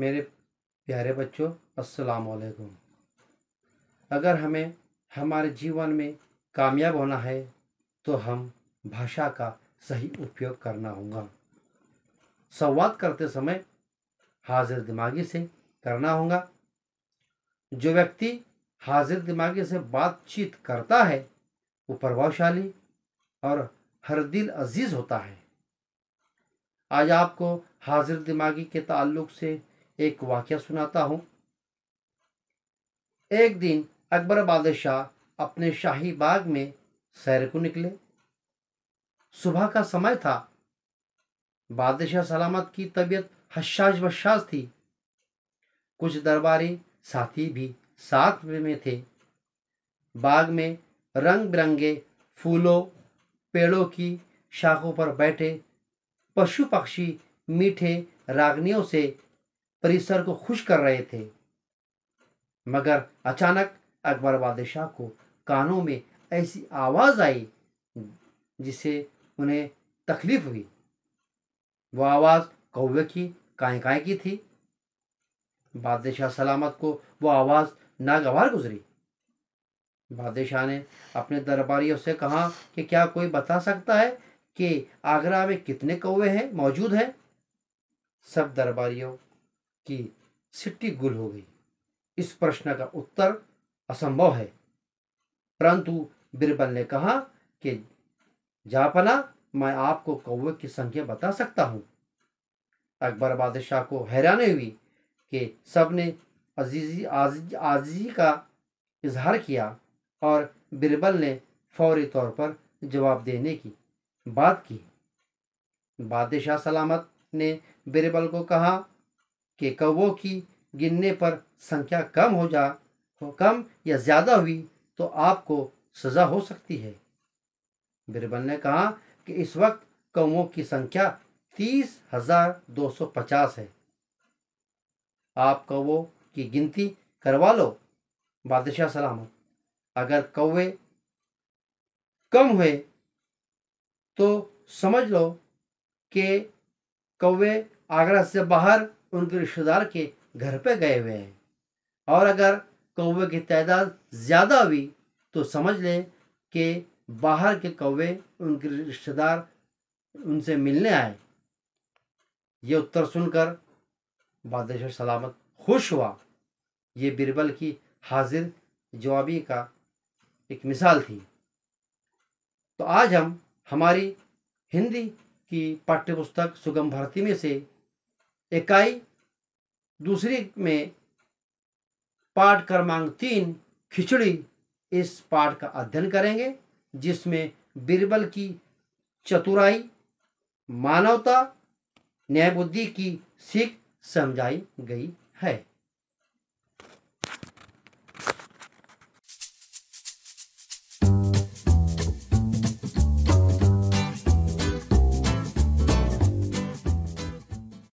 मेरे प्यारे बच्चों अस्सलाम वालेकुम अगर हमें हमारे जीवन में कामयाब होना है तो हम भाषा का सही उपयोग करना होगा संवाद करते समय हाजिर दिमागी से करना होगा जो व्यक्ति हाजिर दिमागी से बातचीत करता है वो प्रभावशाली और हर दिल अजीज़ होता है आज आपको हाजिर दिमागी के ताल्लुक से एक वाक्य सुनाता हूं एक दिन अकबर बादशाह अपने शाही बाग में सैर को निकले सुबह का समय था बादशाह सलामत की तबीयत हशाज बशाज थी कुछ दरबारी साथी भी साथ में थे बाग में रंग बिरंगे फूलों पेड़ों की शाखों पर बैठे पशु पक्षी मीठे रागनियों से परिसर को खुश कर रहे थे मगर अचानक अकबर बादशाह को कानों में ऐसी आवाज आई जिससे उन्हें तकलीफ हुई वो आवाज कौवे की काय काय की थी बादशाह सलामत को वो आवाज नागवार गुजरी बादशाह ने अपने दरबारियों से कहा कि क्या कोई बता सकता है कि आगरा में कितने कौवे हैं मौजूद हैं सब दरबारियों कि सिट्टी गुल हो गई इस प्रश्न का उत्तर असंभव है परंतु बीरबल ने कहा कि जापना मैं आपको कौवे की संख्या बता सकता हूँ अकबर बादशाह को हैरानी हुई कि सब ने अजीजी आजी आजी का इजहार किया और बीरबल ने फौरी तौर पर जवाब देने की बात की बादशाह सलामत ने बीरबल को कहा कि कौवों की गिनने पर संख्या कम हो जा तो कम या ज़्यादा हुई तो आपको सज़ा हो सकती है बिरबल ने कहा कि इस वक्त कौओं की संख्या तीस हजार दो सौ पचास है आप कौ की गिनती करवा लो बादशाह सलामत अगर कौवे कम हुए तो समझ लो कि कौवे आगरा से बाहर उनके रिश्तेदार के घर पर गए हुए हैं और अगर कौवे की तादाद ज़्यादा हुई तो समझ लें कि बाहर के कौवे उनके रिश्तेदार उनसे मिलने आए ये उत्तर सुनकर बादशाह सलामत खुश हुआ ये बिरबल की हाजिर जवाबी का एक मिसाल थी तो आज हम हमारी हिंदी की पाठ्यपुस्तक सुगम भारती में से इकाई दूसरी में पाठ क्रमांक तीन खिचड़ी इस पाठ का अध्ययन करेंगे जिसमें बीरबल की चतुराई मानवता न्याय बुद्धि की सीख समझाई गई है